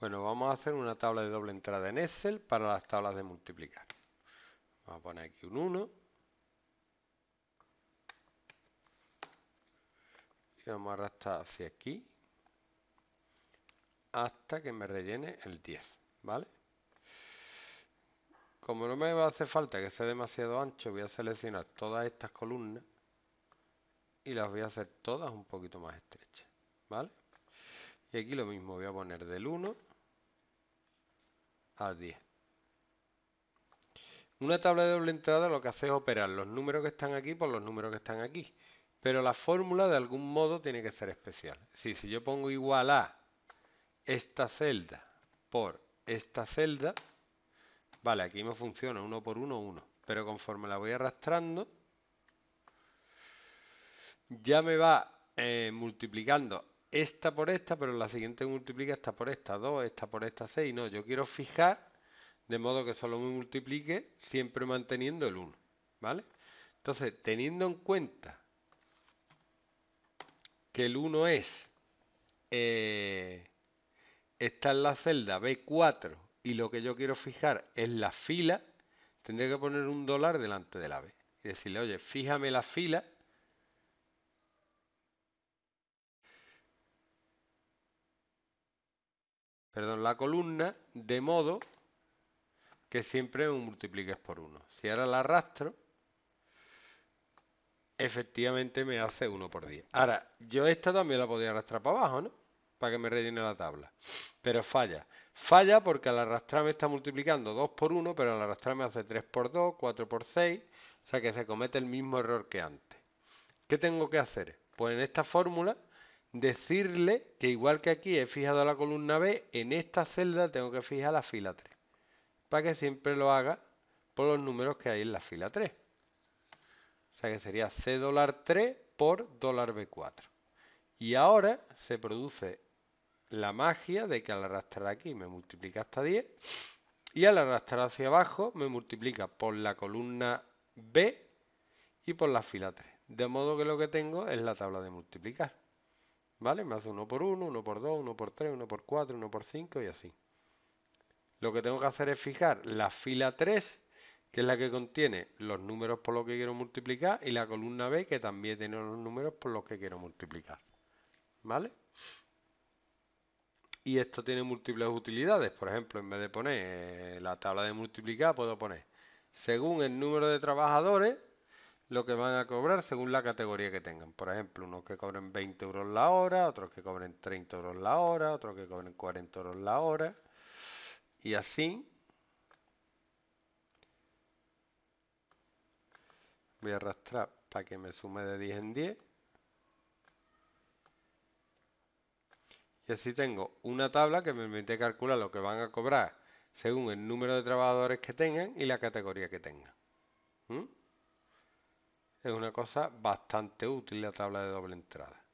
Bueno, vamos a hacer una tabla de doble entrada en Excel para las tablas de multiplicar. Vamos a poner aquí un 1. Y vamos a arrastrar hacia aquí hasta que me rellene el 10, ¿vale? Como no me va a hacer falta que sea demasiado ancho, voy a seleccionar todas estas columnas y las voy a hacer todas un poquito más estrechas, ¿vale? Y aquí lo mismo, voy a poner del 1 al 10. Una tabla de doble entrada lo que hace es operar los números que están aquí por los números que están aquí. Pero la fórmula de algún modo tiene que ser especial. Si, si yo pongo igual a esta celda por esta celda, vale, aquí me funciona uno por uno, 1. Pero conforme la voy arrastrando, ya me va eh, multiplicando esta por esta, pero la siguiente multiplica esta por esta 2, esta por esta 6. No, yo quiero fijar de modo que solo me multiplique siempre manteniendo el 1. ¿Vale? Entonces, teniendo en cuenta que el 1 es, eh, está en la celda B4 y lo que yo quiero fijar es la fila, tendría que poner un dólar delante de la B. Y decirle, oye, fíjame la fila perdón, la columna de modo que siempre me multipliques por 1. Si ahora la arrastro, efectivamente me hace 1 por 10. Ahora, yo esta también la podría arrastrar para abajo, ¿no? Para que me rellene la tabla. Pero falla. Falla porque al arrastrar me está multiplicando 2 por 1, pero al arrastrar me hace 3 por 2, 4 por 6. O sea que se comete el mismo error que antes. ¿Qué tengo que hacer? Pues en esta fórmula decirle que igual que aquí he fijado la columna B, en esta celda tengo que fijar la fila 3, para que siempre lo haga por los números que hay en la fila 3. O sea que sería C 3 por B4. Y ahora se produce la magia de que al arrastrar aquí me multiplica hasta 10 y al arrastrar hacia abajo me multiplica por la columna B y por la fila 3. De modo que lo que tengo es la tabla de multiplicar. ¿Vale? Me hace 1 por 1, 1 por 2, 1 por 3, 1 por 4, 1 por 5 y así. Lo que tengo que hacer es fijar la fila 3, que es la que contiene los números por los que quiero multiplicar, y la columna B, que también tiene los números por los que quiero multiplicar. ¿Vale? Y esto tiene múltiples utilidades. Por ejemplo, en vez de poner eh, la tabla de multiplicar, puedo poner según el número de trabajadores, lo que van a cobrar según la categoría que tengan. Por ejemplo, unos que cobren 20 euros la hora, otros que cobren 30 euros la hora, otros que cobren 40 euros la hora. Y así. Voy a arrastrar para que me sume de 10 en 10. Y así tengo una tabla que me permite calcular lo que van a cobrar según el número de trabajadores que tengan y la categoría que tengan. ¿Mm? es una cosa bastante útil la tabla de doble entrada.